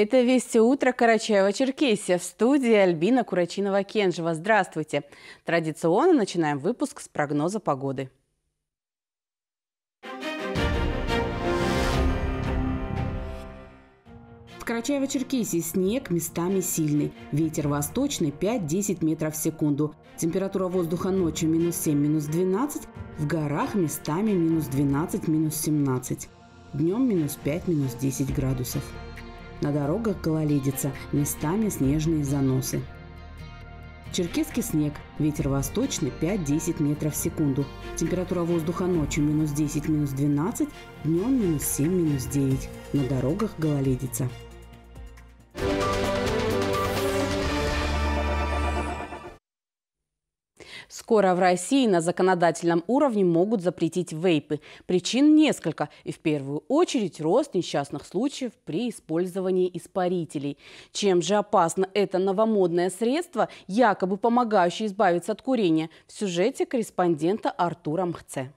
Это «Вести утро» Карачаева-Черкесия. В студии Альбина Курачинова-Кенжева. Здравствуйте. Традиционно начинаем выпуск с прогноза погоды. Карачаево-Черкесии снег местами сильный. Ветер восточный 5-10 метров в секунду. Температура воздуха ночью минус 7, минус 12. В горах местами минус 12, минус 17. Днем минус 5, минус 10 градусов. На дорогах гололедица, местами снежные заносы. Черкесский снег. Ветер восточный 5-10 метров в секунду. Температура воздуха ночью минус 10, минус 12, днем минус 7, минус 9. На дорогах гололедица. Скоро в России на законодательном уровне могут запретить вейпы. Причин несколько, и в первую очередь рост несчастных случаев при использовании испарителей. Чем же опасно это новомодное средство, якобы помогающее избавиться от курения, в сюжете корреспондента Артура Мхце.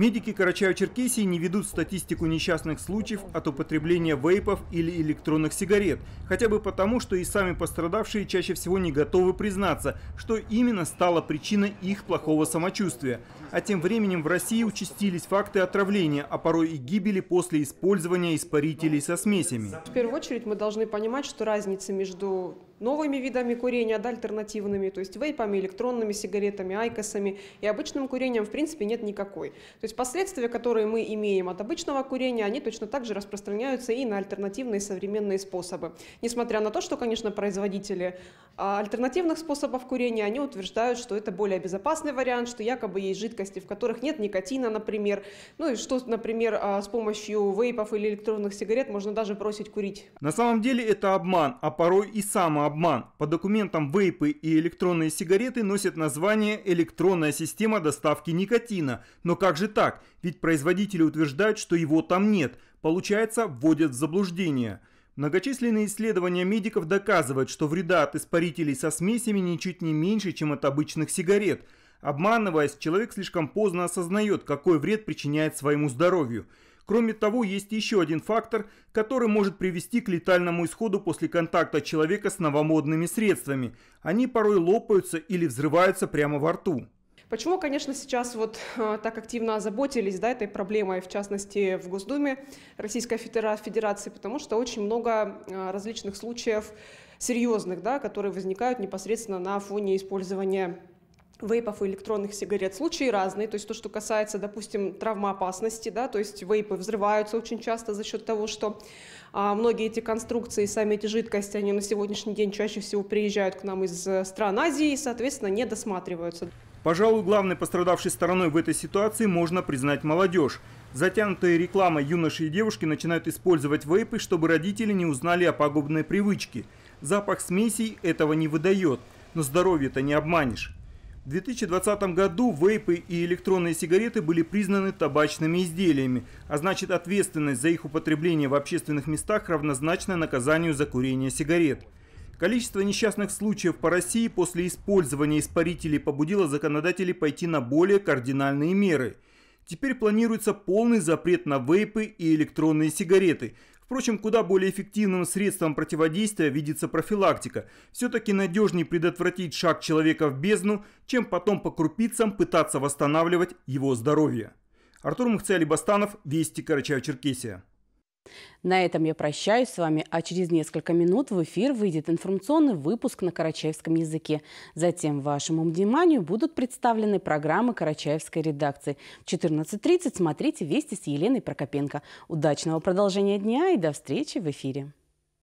Медики Карачаево-Черкесии не ведут статистику несчастных случаев от употребления вейпов или электронных сигарет, хотя бы потому, что и сами пострадавшие чаще всего не готовы признаться, что именно стало причиной их плохого самочувствия. А тем временем в России участились факты отравления, а порой и гибели после использования испарителей со смесями. В первую очередь мы должны понимать, что разница между новыми видами курения, да, альтернативными, то есть вейпами, электронными сигаретами, айкосами. И обычным курением, в принципе, нет никакой. То есть последствия, которые мы имеем от обычного курения, они точно так же распространяются и на альтернативные современные способы. Несмотря на то, что, конечно, производители а, альтернативных способов курения, они утверждают, что это более безопасный вариант, что якобы есть жидкости, в которых нет никотина, например. Ну и что, например, а, с помощью вейпов или электронных сигарет можно даже бросить курить. На самом деле это обман, а порой и самообман обман. По документам вейпы и электронные сигареты носят название «электронная система доставки никотина». Но как же так? Ведь производители утверждают, что его там нет. Получается, вводят в заблуждение. Многочисленные исследования медиков доказывают, что вреда от испарителей со смесями ничуть не меньше, чем от обычных сигарет. Обманываясь, человек слишком поздно осознает, какой вред причиняет своему здоровью. Кроме того, есть еще один фактор, который может привести к летальному исходу после контакта человека с новомодными средствами. Они порой лопаются или взрываются прямо во рту. Почему, конечно, сейчас вот э, так активно озаботились да, этой проблемой, в частности, в Госдуме Российской Федерации? Потому что очень много э, различных случаев серьезных, да, которые возникают непосредственно на фоне использования вейпов и электронных сигарет. Случаи разные, то есть то, что касается, допустим, травмоопасности, да, то есть вейпы взрываются очень часто за счет того, что а, многие эти конструкции, сами эти жидкости, они на сегодняшний день чаще всего приезжают к нам из э, стран Азии и, соответственно, не досматриваются. Пожалуй, главной пострадавшей стороной в этой ситуации можно признать молодежь. Затянутые рекламой юноши и девушки начинают использовать вейпы, чтобы родители не узнали о пагубной привычке. Запах смесей этого не выдает, но здоровье-то не обманешь. В 2020 году вейпы и электронные сигареты были признаны табачными изделиями, а значит ответственность за их употребление в общественных местах равнозначна наказанию за курение сигарет. Количество несчастных случаев по России после использования испарителей побудило законодателей пойти на более кардинальные меры. Теперь планируется полный запрет на вейпы и электронные сигареты, Впрочем, куда более эффективным средством противодействия видится профилактика. Все-таки надежнее предотвратить шаг человека в бездну, чем потом по крупицам пытаться восстанавливать его здоровье. Артур Мухцеали Бастанов, Вести Карачаево-Черкесия. На этом я прощаюсь с вами, а через несколько минут в эфир выйдет информационный выпуск на карачаевском языке. Затем вашему вниманию будут представлены программы карачаевской редакции. В 14.30 смотрите «Вести» с Еленой Прокопенко. Удачного продолжения дня и до встречи в эфире.